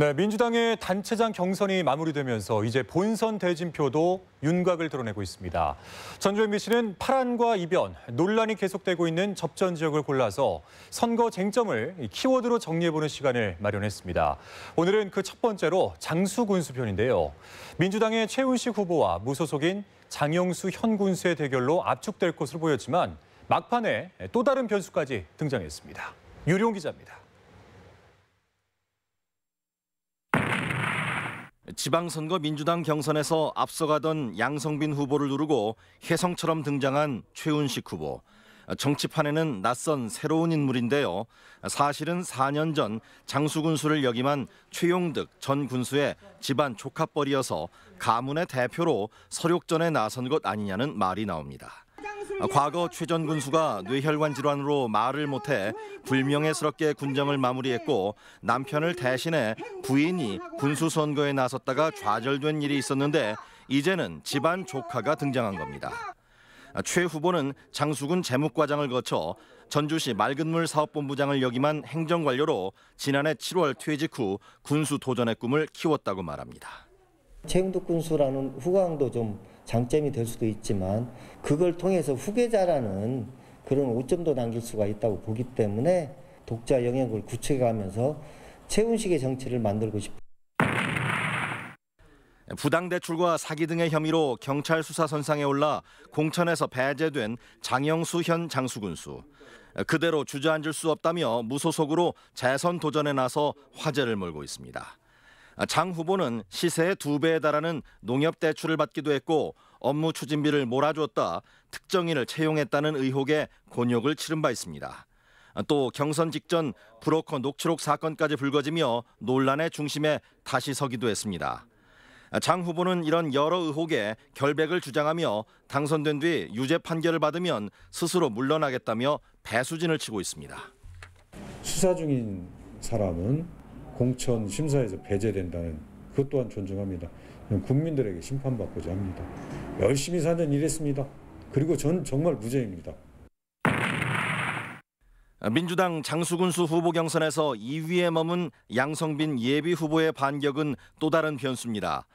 네, 민주당의 단체장 경선이 마무리되면서 이제 본선 대진표도 윤곽을 드러내고 있습니다. 전주 MBC는 파란과 이변, 논란이 계속되고 있는 접전 지역을 골라서 선거 쟁점을 키워드로 정리해보는 시간을 마련했습니다. 오늘은 그 첫 번째로 장수군수 편인데요. 민주당의 최훈식 후보와 무소속인 장영수 현 군수의 대결로 압축될 것으로 보였지만 막판에 또 다른 변수까지 등장했습니다. 유룡 기자입니다. 지방선거 민주당 경선에서 앞서가던 양성빈 후보를 누르고 혜성처럼 등장한 최훈식 후보. 정치판에는 낯선 새로운 인물인데요. 사실은 4년 전 장수군수를 역임한 최용득 전 군수의 집안 조카뻘이어서 가문의 대표로 서욕전에 나선 것 아니냐는 말이 나옵니다. 과거 최전 군수가 뇌혈관 질환으로 말을 못해 불명예스럽게 군정을 마무리했고 남편을 대신해 부인이 군수 선거에 나섰다가 좌절된 일이 있었는데 이제는 집안 조카가 등장한 겁니다. 최 후보는 장수군 재무과장을 거쳐 전주시 맑은물 사업본부장을 역임한 행정관료로 지난해 7월 퇴직 후 군수 도전의 꿈을 키웠다고 말합니다. 최영덕 군수라는 후광도 좀 장점이 될 수도 있지만 그걸 통해서 후계자라는 그런 오점도 남길 수가 있다고 보기 때문에 독자 영역을 구축해가면서 최훈식의 정치를 만들고 싶다. 부당 대출과 사기 등의 혐의로 경찰 수사 선상에 올라 공천에서 배제된 장영수 현 장수군수. 그대로 주저앉을 수 없다며 무소속으로 재선 도전에 나서 화제를 몰고 있습니다. 아, 장 후보는 시세의 두 배에 달하는 농협 대출을 받기도 했고 업무 추진비를 몰아줬다 특정인을 채용했다는 의혹에 곤욕을 치른 바 있습니다. 아, 또 경선 직전 브로커 녹취록 사건까지 불거지며 논란의 중심에 다시 서기도 했습니다. 아, 장 후보는 이런 여러 의혹에 결백을 주장하며 당선된 뒤 유죄 판결을 받으면 스스로 물러나겠다며 배수진을 치고 있습니다. 수사 중인 사람은 공천 심사에서 배제된다는 그것 또한 존중합니다. 국민들에게 심판받고자 합니다. 열심히 사는 일했습니다. 그리고 전 정말 무죄입니다. 민주당 장수군수 후보 경선에서 2위에 머문 양성빈 예비 후보의 반격은 또 다른 변수입니다.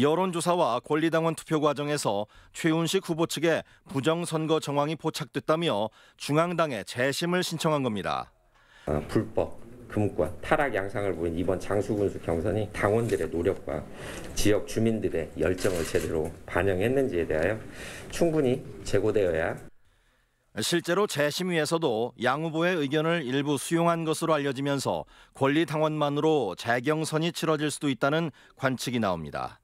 여론조사와 권리당원 투표 과정에서 최윤식 후보 측의 부정선거 정황이 포착됐다며 중앙당에 재심을 신청한 겁니다. 아, 불법 금과 타락 양상을 보인 이번 장수군수 경선이 당원들의 노력과 지역 주민들의 열정을 제대로 반영했는지에 대하여 충분히 제고되어야 실제로 재심위에서도 양 후보의 의견을 일부 수용한 것으로 알려지면서 권리 당원만으로 재경선이 치러질 수도 있다는 관측이 나옵니다.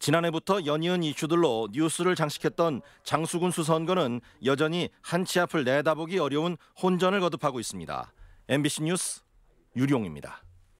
지난해부터 연이은 이슈들로 뉴스를 장식했던 장수군수 선거는 여전히 한치 앞을 내다보기 어려운 혼전을 거듭하고 있습니다. MBC 뉴스 유령입니다.